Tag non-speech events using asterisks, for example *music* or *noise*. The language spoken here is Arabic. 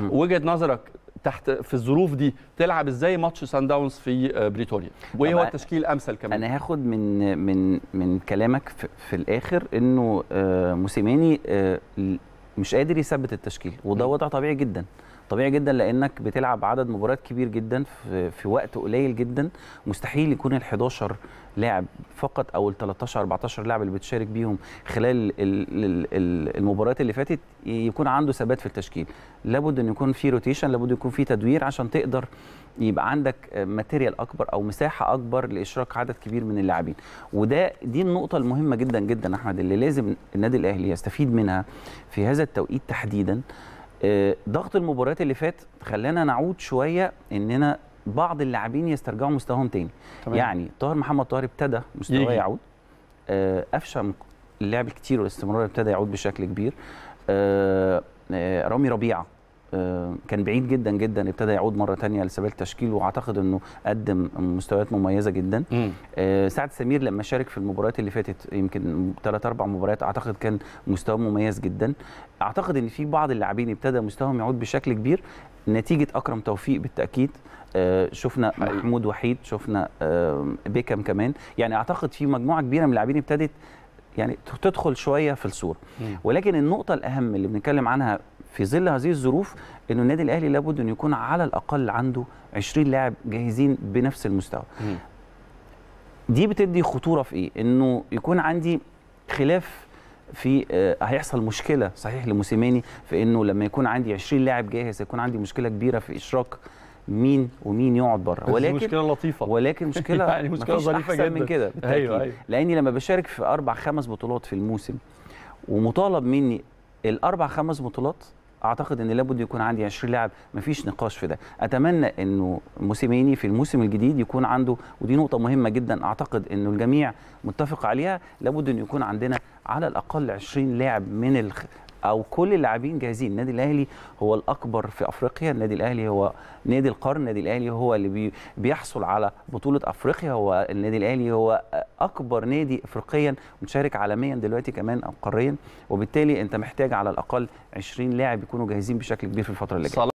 وجهه نظرك تحت في الظروف دي تلعب ازاي ماتش سان داونز في آه، بريتوريا وايه هو التشكيل الامثل كمان انا هاخد من من من كلامك في, في الاخر انه آه، موسيماني آه، مش قادر يثبت التشكيل وده وضع طبيعي جدا طبيعي جدا لانك بتلعب عدد مباريات كبير جدا في, في وقت قليل جدا مستحيل يكون ال11 لاعب فقط او ال13 14 لاعب اللي بتشارك بيهم خلال المباريات اللي فاتت يكون عنده ثبات في التشكيل لابد ان يكون في روتيشن لابد يكون في تدوير عشان تقدر يبقى عندك ماتيريال اكبر او مساحه اكبر لاشراك عدد كبير من اللاعبين وده دي النقطه المهمه جدا جدا احمد اللي لازم النادي الاهلي يستفيد منها في هذا التوقيت تحديدا آه، ضغط المباريات اللي فات خلانا نعود شويه اننا بعض اللاعبين يسترجعوا مستواهم تاني طبعا. يعني طاهر محمد طاهر ابتدى مستواه يعود قفشه آه، اللعب كتير والاستمرار ابتدى يعود بشكل كبير آه، رامي ربيعه آه، كان بعيد جدا جدا ابتدى يعود مره ثانيه لسبيل التشكيل واعتقد انه قدم مستويات مميزه جدا آه، سعد سمير لما شارك في المباريات اللي فاتت يمكن ثلاث اربع مباريات اعتقد كان مستواه مميز جدا اعتقد ان في بعض اللاعبين ابتدى مستواهم يعود بشكل كبير نتيجه اكرم توفيق بالتاكيد آه، شفنا محمود وحيد شفنا بيكم كمان يعني اعتقد في مجموعه كبيره من اللاعبين ابتدت يعني تدخل شويه في الصوره ولكن النقطه الاهم اللي بنتكلم عنها في ظل هذه الظروف انه النادي الاهلي لابد ان يكون على الاقل عنده 20 لاعب جاهزين بنفس المستوى م. دي بتدي خطوره في ايه انه يكون عندي خلاف في آه، هيحصل مشكله صحيح لموسيماني في انه لما يكون عندي 20 لاعب جاهز هيكون عندي مشكله كبيره في اشراك مين ومين يقعد بره ولكن مشكله لطيفه ولكن مشكله *laughs* يعني مشكله ظريفه جدا من كده أيوة أيوة. لاني لما بشارك في اربع خمس بطولات في الموسم ومطالب مني الاربع خمس بطولات اعتقد ان لابد يكون عندي 20 لاعب مفيش نقاش في ده اتمنى انه موسيميني في الموسم الجديد يكون عنده ودي نقطه مهمه جدا اعتقد انه الجميع متفق عليها لابد ان يكون عندنا على الاقل 20 لاعب من الخ... او كل اللاعبين جاهزين النادي الاهلي هو الاكبر في افريقيا النادي الاهلي هو نادي القرن النادي الاهلي هو اللي بيحصل على بطوله افريقيا هو النادي الاهلي هو اكبر نادي افريقيا ومتشارك عالميا دلوقتي كمان او قاريا وبالتالي انت محتاج على الاقل 20 لاعب يكونوا جاهزين بشكل كبير في الفتره اللي جايه